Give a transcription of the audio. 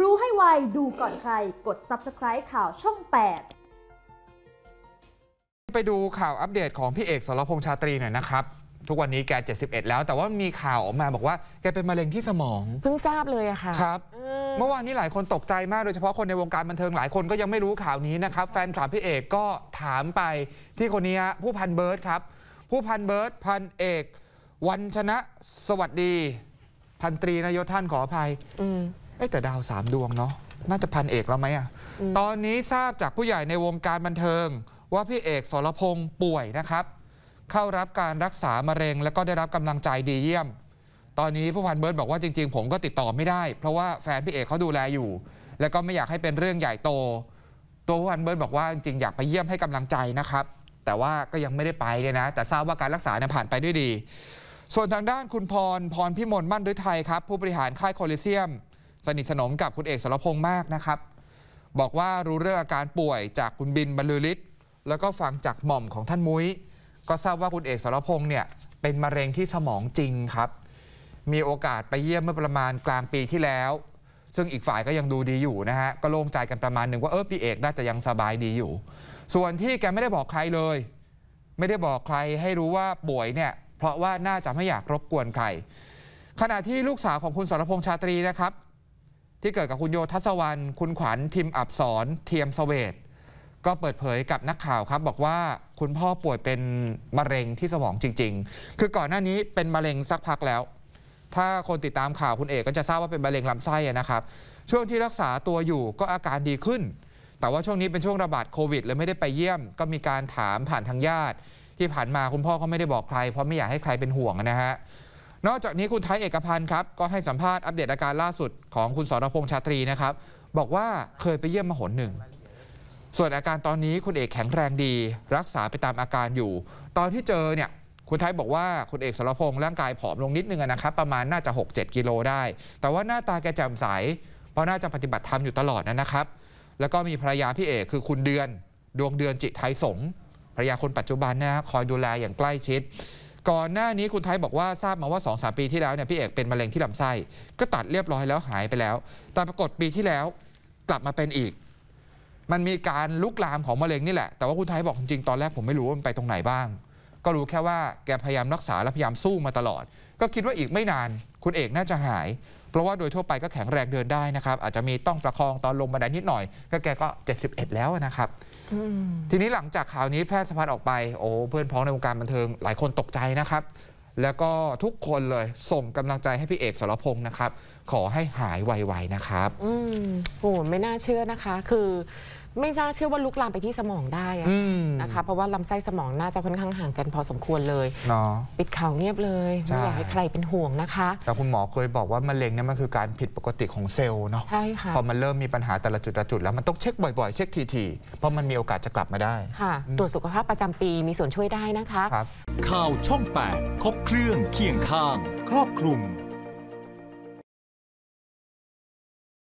รู้ให้ไวดูก่อนใครกด subscribe ข่าวช่อง 8 ไปดูข่าวอัปเดตของพี่เอกสรพงษ์ชาตรีหน่อยนะครับ ทุกวันนี้แก 71 แล้ว แต่ว่ามีข่าวออกมาบอกว่า แกเป็นมะเร็งที่สมอง เพิ่งทราบเลยอะค่ะครับ เมื่อวานนี้หลายคนตกใจมาก โดยเฉพาะคนในวงการบันเทิงหลายคนก็ยังไม่รู้ข่าวนี้นะครับ แฟนคลับพี่เอกก็ถามไปที่คนนี้ผู้พันเบิร์ดครับ ผู้พันเบิร์ดพันเอกวันชนะสวัสดี พันตรีนายท่านขออภัยเอ้แต่ดาวสามดวงเนาะน่าจะพันเอกแล้วไหมอ่ะ ตอนนี้ทราบจากผู้ใหญ่ในวงการบันเทิงว่าพี่เอก สรพงศ์ป่วยนะครับ เข้ารับการรักษามะเร็งแล้วก็ได้รับกำลังใจดีเยี่ยม ตอนนี้ผู้พันเบิร์ดบอกว่าจริง ๆ ผมก็ติดต่อไม่ได้เพราะว่าแฟนพี่เอกเขาดูแลอยู่ แล้วก็ไม่อยากให้เป็นเรื่องใหญ่โต ตัวผู้พันเบิร์ดบอกว่าจริงๆอยากไปเยี่ยมให้กำลังใจนะครับแต่ว่าก็ยังไม่ได้ไปเนี่ยนะ แต่ทราบว่าการรักษาเนี่ยผ่านไปด้วยดี ส่วนทางด้านคุณพรพรพิมลมั่นฤทัยครับ ผู้บริหารค่ายโคลิเซียมสนิทสนมกับคุณเอกสรพงษ์มากนะครับ บอกว่ารู้เรื่องอาการป่วยจากคุณบินบรรลือฤทธิ์แล้วก็ฟังจากหม่อมของท่านมุ้ยก็ทราบว่าคุณเอกสรพงษ์เนี่ยเป็นมะเร็งที่สมองจริงครับ มีโอกาสไปเยี่ยมเมื่อประมาณกลางปีที่แล้ว ซึ่งอีกฝ่ายก็ยังดูดีอยู่นะฮะก็โล่งใจกันประมาณหนึ่งว่าเออพี่เอกน่าจะยังสบายดีอยู่ ส่วนที่แกไม่ได้บอกใครเลย ไม่ได้บอกใครให้รู้ว่าป่วยเนี่ยเพราะว่าน่าจะไม่อยากรบกวนใครขณะที่ลูกสาวของคุณสรพงษ์ชาตรีนะครับที่เกิดกับคุณโยทัศวรรณคุณขวัญพิมพ์อับสรเทียมสเวตก็เปิดเผยกับนักข่าวครับ บอกว่าคุณพ่อป่วยเป็นมะเร็งที่สมองจริง ๆ คือก่อนหน้านี้เป็นมะเร็งสักพักแล้ว ถ้าคนติดตามข่าวคุณเอกก็จะทราบว่าเป็นมะเร็งลำไส้นะครับ ช่วงที่รักษาตัวอยู่ก็อาการดีขึ้น แต่ว่าช่วงนี้เป็นช่วงระบาดโควิดเลยไม่ได้ไปเยี่ยม ก็มีการถามผ่านทางญาติ ที่ผ่านมาคุณพ่อก็ไม่ได้บอกใคร เพราะไม่อยากให้ใครเป็นห่วงนะฮะนอกจากนี้คุณไทยเอกพันธ์ครับก็ให้สัมภาษณ์อัปเดตอาการล่าสุดของคุณสรพงษ์ชาตรีนะครับ บอกว่าเคยไปเยี่ยมมาหนหนึ่ง ส่วนอาการตอนนี้คุณเอกแข็งแรงดี รักษาไปตามอาการอยู่ ตอนที่เจอเนี่ยคุณไทยบอกว่า คุณเอกสรพงษ์ร่างกายผอมลงนิดนึงนะครับ ประมาณน่าจะ 6-7 กิโลได้ แต่ว่าหน้าตาแกแจ่มใส เพราะน่าจะปฏิบัติธรรมอยู่ตลอดนะครับ แล้วก็มีภรรยาพี่เอกคือคุณเดือนดวงเดือนจิไทยสงภรรยาคนปัจจุบันนะคอยดูแลอย่างใกล้ชิดก่อนหน้านี้คุณไทยบอกว่าทราบมาว่า2อสาปีที่แล้วเนี่ยพี่เอกเป็นมะเร็งที่ลำไส้ก็ตัดเรียบร้อยแล้วหายไปแล้วแต่ปรากฏปีที่แล้วกลับมาเป็นอีก มันมีการลุกลามของมะเร็งนี่แหละแต่ว่าคุณไทยบอกจริงๆตอนแรกผมไม่รู้ว่ามันไปตรงไหนบ้าง ก็รู้แค่ว่าแกพยายามรักษาและพยายามสู้มาตลอด ก็คิดว่าอีกไม่นานคุณเอกน่าจะหาย เพราะว่าโดยทั่วไปก็แข็งแรงเดินได้นะครับ อาจจะมีต้องประคองตอนลงบันไดนิดหน่อยก็แกก็ 71 แล้วนะครับทีนี้หลังจากข่าวนี้แพร่สะพัดออกไปโอ้เพื่อนพ้องในวงการบันเทิงหลายคนตกใจนะครับ แล้วก็ทุกคนเลย ส่งกำลังใจให้พี่เอกสรพงศ์นะครับ ขอให้หายไวๆนะครับ อืมโหไม่น่าเชื่อนะคะ คือไม่ใช่เชื่อว่าลุกลามไปที่สมองได้นะคะเพราะว่าลำไส้สมองน่าจะค่อนข้างห่างกันพอสมควรเลยเนาะปิดข่าวเงียบเลย ไม่อยากให้ใครเป็นห่วงนะคะแต่คุณหมอเคยบอกว่ามะเร็งเนี่ยมันคือการผิดปกติของเซลล์เนาะใช่ค่ะพอมันเริ่มมีปัญหาแต่ละจุดละจุดแล้วมันต้องเช็คบ่อยๆเช็คที ๆ เพราะมันมีโอกาสจะกลับมาได้ค่ะตรวจสุขภาพประจำปีมีส่วนช่วยได้นะคะครับข่าวช่อง8ครบเครื่องเคียงข้าง ครอบคลุม